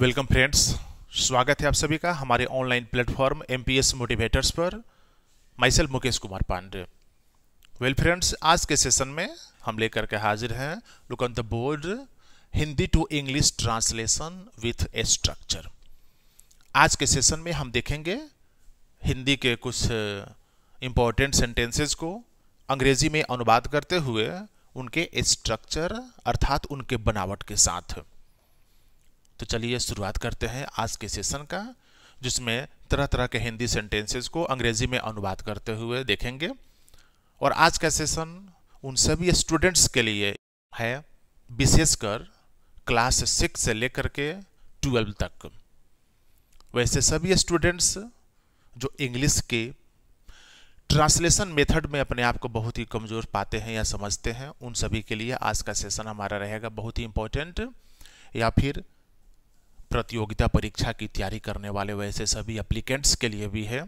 welcome friends स्वागत है आप सभी का हमारे online platform M P S motivators पर myself Mukesh Kumar Pandey well friends आज के सेशन में हम लेकर के हाजिर हैं look on the board Hindi to English translation with a structure आज के सेशन में हम देखेंगे हिंदी के कुछ इम्पोर्टेंट सेंटेंसेस को अंग्रेजी में अनुवाद करते हुए उनके स्ट्रक्चर अर्थात उनके बनावट के साथ तो चलिए शुरुआत करते हैं आज के सेशन का जिसमें तरह तरह के हिंदी सेंटेंसेस को अंग्रेजी में अनुवाद करते हुए देखेंगे और आज का सेशन उन सभी स्टूडेंट्स के लिए है विशेषकर क्लास सिक्स से लेकर के ट्वेल्व तक वैसे सभी स्टूडेंट्स जो इंग्लिश के ट्रांसलेशन मेथड में अपने आप को बहुत ही कमज़ोर पाते हैं या समझते हैं उन सभी के लिए आज का सेशन हमारा रहेगा बहुत ही इम्पोर्टेंट या फिर प्रतियोगिता परीक्षा की तैयारी करने वाले वैसे सभी अप्लीकेंट्स के लिए भी है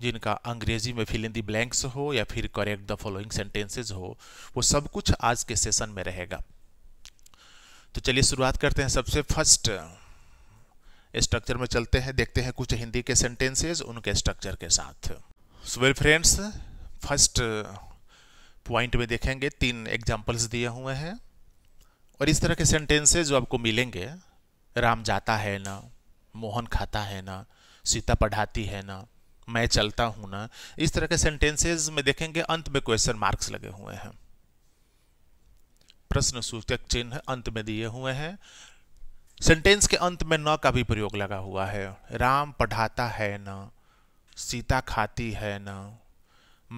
जिनका अंग्रेजी में फिलिंदी दी ब्लैंक्स हो या फिर करेक्ट द फॉलोइंग सेंटेंसेज हो वो सब कुछ आज के सेशन में रहेगा तो चलिए शुरुआत करते हैं सबसे फर्स्ट स्ट्रक्चर में चलते हैं देखते हैं कुछ हिंदी के सेंटेंसेज उनके स्ट्रक्चर के साथ so well friends first point में देखेंगे तीन एग्जाम्पल्स दिए हुए हैं और इस तरह के सेंटेंसेज जो आपको मिलेंगे राम जाता है ना मोहन खाता है ना सीता पढ़ाती है ना मैं चलता हूँ ना इस तरह के सेंटेंसेज में देखेंगे अंत में क्वेश्चन मार्क्स लगे हुए हैं प्रश्न सूचक चिन्ह अंत में दिए हुए हैं सेंटेंस के अंत में न का भी प्रयोग लगा हुआ है राम पढ़ाता है न सीता खाती है न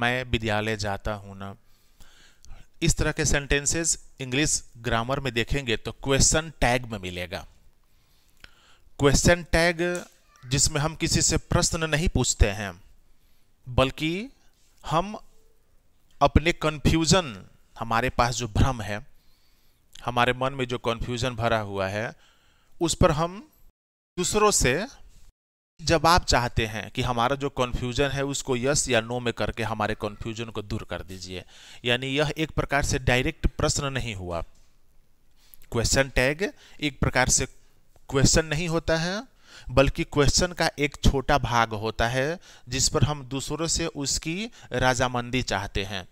मैं विद्यालय जाता हूं ना इस तरह के सेंटेंसेस इंग्लिश ग्रामर में देखेंगे तो क्वेश्चन टैग में मिलेगा क्वेश्चन टैग जिसमें हम किसी से प्रश्न नहीं पूछते हैं बल्कि हम अपने कन्फ्यूज़न हमारे पास जो भ्रम है हमारे मन में जो कन्फ्यूज़न भरा हुआ है उस पर हम दूसरों से जवाब चाहते हैं कि हमारा जो कन्फ्यूज़न है उसको यस या नो में करके हमारे कन्फ्यूज़न को दूर कर दीजिए यानी यह एक प्रकार से डायरेक्ट प्रश्न नहीं हुआ क्वेश्चन टैग एक प्रकार से क्वेश्चन नहीं होता है बल्कि क्वेश्चन का एक छोटा भाग होता है जिस पर हम दूसरों से उसकी राजामंदी चाहते हैं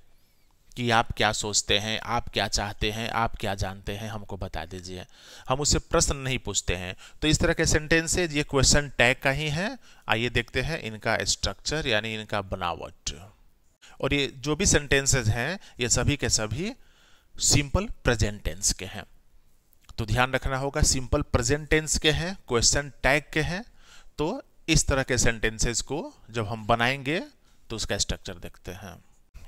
कि आप क्या सोचते हैं आप क्या चाहते हैं आप क्या जानते हैं हमको बता दीजिए हम उसे प्रश्न नहीं पूछते हैं तो इस तरह के सेंटेंसेज ये क्वेश्चन टैग का ही है आइए देखते हैं इनका स्ट्रक्चर यानी इनका बनावट और ये जो भी सेंटेंसेज हैं ये सभी के सभी सिंपल प्रेजेंट टेंस के हैं तो ध्यान रखना होगा सिंपल प्रेजेंट टेंस के हैं क्वेश्चन टैग के हैं तो इस तरह के सेंटेंसेस को जब हम बनाएंगे तो उसका स्ट्रक्चर देखते हैं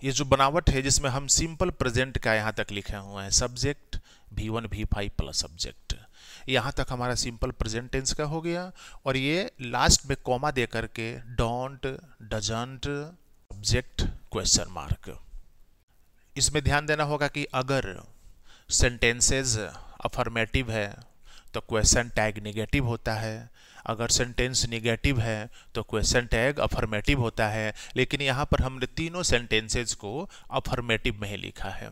ये जो बनावट है जिसमें हम सिंपल प्रेजेंट का यहाँ तक लिखे हुए हैं सब्जेक्ट भी वन भी फाइव प्लस सब्जेक्ट यहाँ तक हमारा सिंपल प्रेजेंट टेंस का हो गया और ये लास्ट में कॉमा दे करके don't doesn't subject question mark इसमें ध्यान देना होगा कि अगर सेंटेंसेज अफर्मेटिव है तो क्वेश्चन टैग निगेटिव होता है अगर सेंटेंस निगेटिव है तो क्वेश्चन टैग अफर्मेटिव होता है लेकिन यहाँ पर हमने तीनों सेंटेंसेज को अफर्मेटिव में ही लिखा है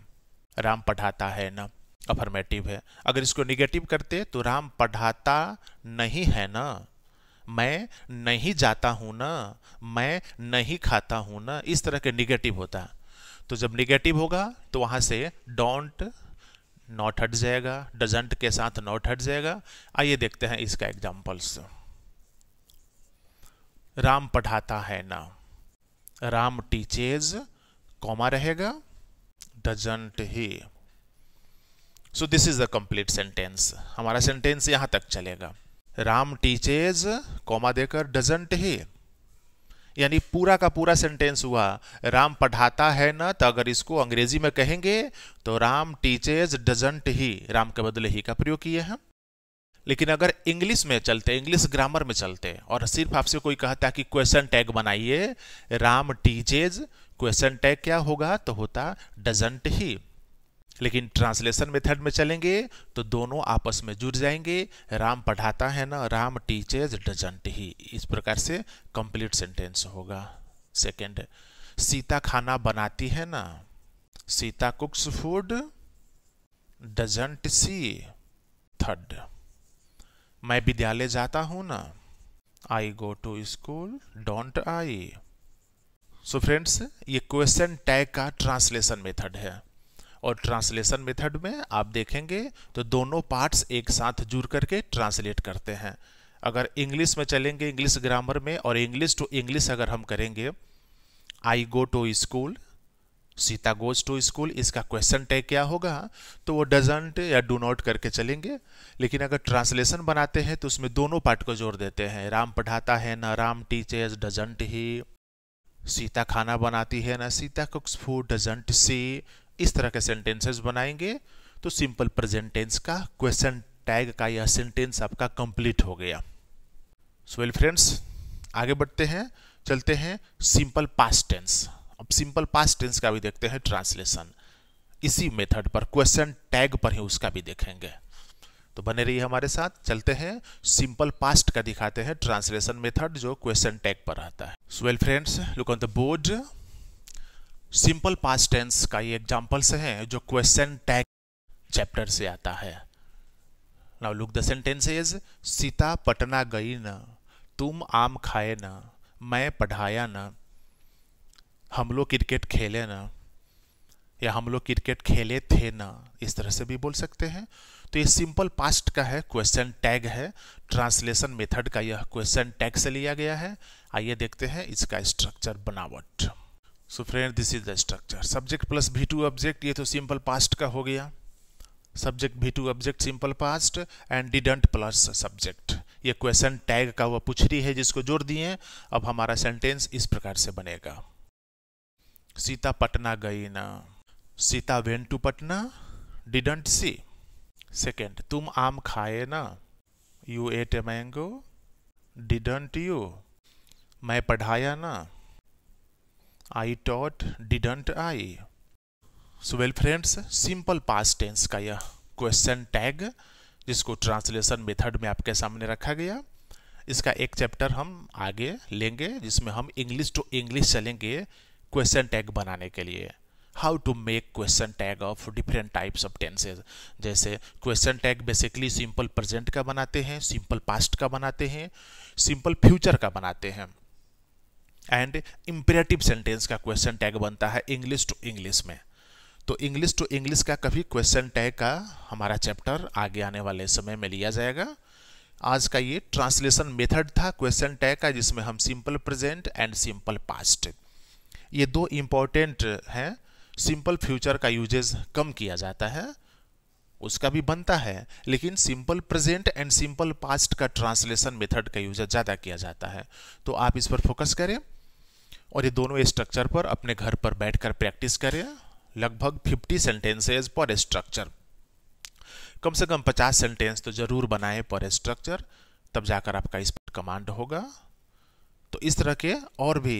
राम पढ़ाता है ना अफर्मेटिव है अगर इसको निगेटिव करते तो राम पढ़ाता नहीं है ना मैं नहीं जाता हूँ ना मैं नहीं खाता हूँ ना इस तरह के निगेटिव होता तो जब निगेटिव होगा तो वहाँ से डोंट नॉट हट जाएगा डजेंट के साथ नॉट हट जाएगा आइए देखते हैं इसका एग्जाम्पल्स राम पढ़ाता है ना राम टीचेज कॉमा रहेगा doesn't he so this is the complete sentence हमारा सेंटेंस यहां तक चलेगा राम टीचेज कॉमा देकर डजेंट ही यानी पूरा का पूरा सेंटेंस हुआ राम पढ़ाता है ना तो अगर इसको अंग्रेजी में कहेंगे तो Ram teaches doesn't he Ram के बदले ही का प्रयोग किए हैं लेकिन अगर इंग्लिश में चलते इंग्लिश ग्रामर में चलते और सिर्फ आपसे कोई कहता कि क्वेश्चन टैग बनाइए राम टीचेज क्वेश्चन टैग क्या होगा तो होता डजेंट ही लेकिन ट्रांसलेशन मेथड में चलेंगे तो दोनों आपस में जुड़ जाएंगे राम पढ़ाता है ना राम टीचर्स डजंट ही इस प्रकार से कंप्लीट सेंटेंस होगा सेकंड सीता खाना बनाती है ना Sita cooks food doesn't she third मैं विद्यालय जाता हूँ ना I go to school don't I so friends ये क्वेश्चन टैग का ट्रांसलेशन मेथड है और ट्रांसलेशन मेथड में आप देखेंगे तो दोनों पार्ट्स एक साथ जुड़ करके ट्रांसलेट करते हैं अगर इंग्लिश में चलेंगे इंग्लिश ग्रामर में और इंग्लिश टू इंग्लिश अगर हम करेंगे I go to school Sita goes to school इसका क्वेश्चन टैग क्या होगा तो वो डजेंट या डू नॉट करके चलेंगे लेकिन अगर ट्रांसलेशन बनाते हैं तो उसमें दोनों पार्ट को जोड़ देते हैं राम पढ़ाता है ना Ram teachers doesn't he Sita खाना बनाती है ना Sita cooks food doesn't she इस तरह के सेंटेंसेस बनाएंगे तो सिंपल प्रेजेंटेंस का क्वेश्चन टैग का यह सेंटेंस आपका कंप्लीट हो गया सो वेल फ्रेंड्स आगे बढ़ते हैं चलते हैं सिंपल पास्ट टेंस अब सिंपल पास्ट टेंस का भी देखते हैं ट्रांसलेशन इसी मेथड पर क्वेश्चन टैग पर ही उसका भी देखेंगे तो बने रहिए हमारे साथ चलते हैं सिंपल पास्ट का दिखाते हैं ट्रांसलेशन मेथड जो क्वेश्चन टैग पर रहता है so well friends look on the board simple past tense का ये एग्जांपल्स हैं जो क्वेश्चन टैग चैप्टर से आता है now look the sentence is Sita Patna गई न तुम आम खाए न मैं पढ़ाया न हम लोग क्रिकेट खेले न या हम लोग क्रिकेट खेले थे ना इस तरह से भी बोल सकते हैं तो ये सिंपल पास्ट का है क्वेश्चन टैग है ट्रांसलेशन मेथड का यह क्वेश्चन टैग से लिया गया है आइए देखते हैं इसका स्ट्रक्चर बनावट so friend this is the structure subject plus V two object ये तो सिंपल पास्ट का हो गया subject V two object simple past and didn't plus subject ये क्वेश्चन टैग का वह पूछ रही है जिसको जोड़ दिए अब हमारा सेंटेंस इस प्रकार से बनेगा सीता पटना गई ना Sita went to Patna didn't she second तुम आम खाए ना you ate a mango didn't you मैं पढ़ाया ना I taught didn't I so well friends simple past tense का यह क्वेश्चन टैग जिसको ट्रांसलेशन मेथड में आपके सामने रखा गया इसका एक चैप्टर हम आगे लेंगे जिसमें हम इंग्लिश टू इंग्लिश चलेंगे क्वेश्चन टैग बनाने के लिए how to make question tag of different types of tenses जैसे question tag basically simple present का बनाते हैं सिंपल पास्ट का बनाते हैं सिंपल फ्यूचर का बनाते हैं एंड इम्पेटिव सेंटेंस का क्वेश्चन टैग बनता है इंग्लिश टू इंग्लिश में तो इंग्लिश टू इंग्लिश का कभी क्वेश्चन टैग का हमारा चैप्टर आगे आने वाले समय में लिया जाएगा आज का ये ट्रांसलेशन मेथड था क्वेश्चन टैग का जिसमें हम simple present and simple past ये दो इम्पॉर्टेंट हैं सिंपल फ्यूचर का यूजेज कम किया जाता है उसका भी बनता है लेकिन simple present and simple past का ट्रांसलेशन मेथड का यूजेज ज़्यादा किया जाता है तो आप इस पर फोकस करें और ये दोनों स्ट्रक्चर पर अपने घर पर बैठकर प्रैक्टिस करें लगभग 50 सेंटेंसेस पर स्ट्रक्चर कम से कम 50 सेंटेंस तो ज़रूर बनाएं पर स्ट्रक्चर तब जाकर आपका इस पर कमांड होगा तो इस तरह के और भी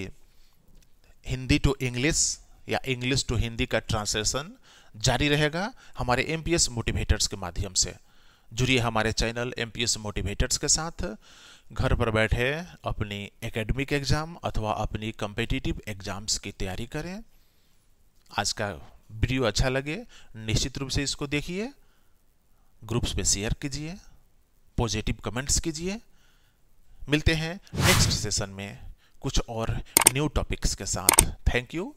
हिंदी टू इंग्लिश या इंग्लिश टू हिंदी का ट्रांसलेशन जारी रहेगा हमारे एम मोटिवेटर्स के माध्यम से जुड़िए हमारे चैनल एम मोटिवेटर्स के साथ घर पर बैठे अपनी एकेडमिक एग्ज़ाम अथवा अपनी कम्पिटिटिव एग्ज़ाम्स की तैयारी करें आज का वीडियो अच्छा लगे निश्चित रूप से इसको देखिए ग्रुप्स पे शेयर कीजिए पॉजिटिव कमेंट्स कीजिए मिलते हैं नेक्स्ट सेशन में कुछ और न्यू टॉपिक्स के साथ थैंक यू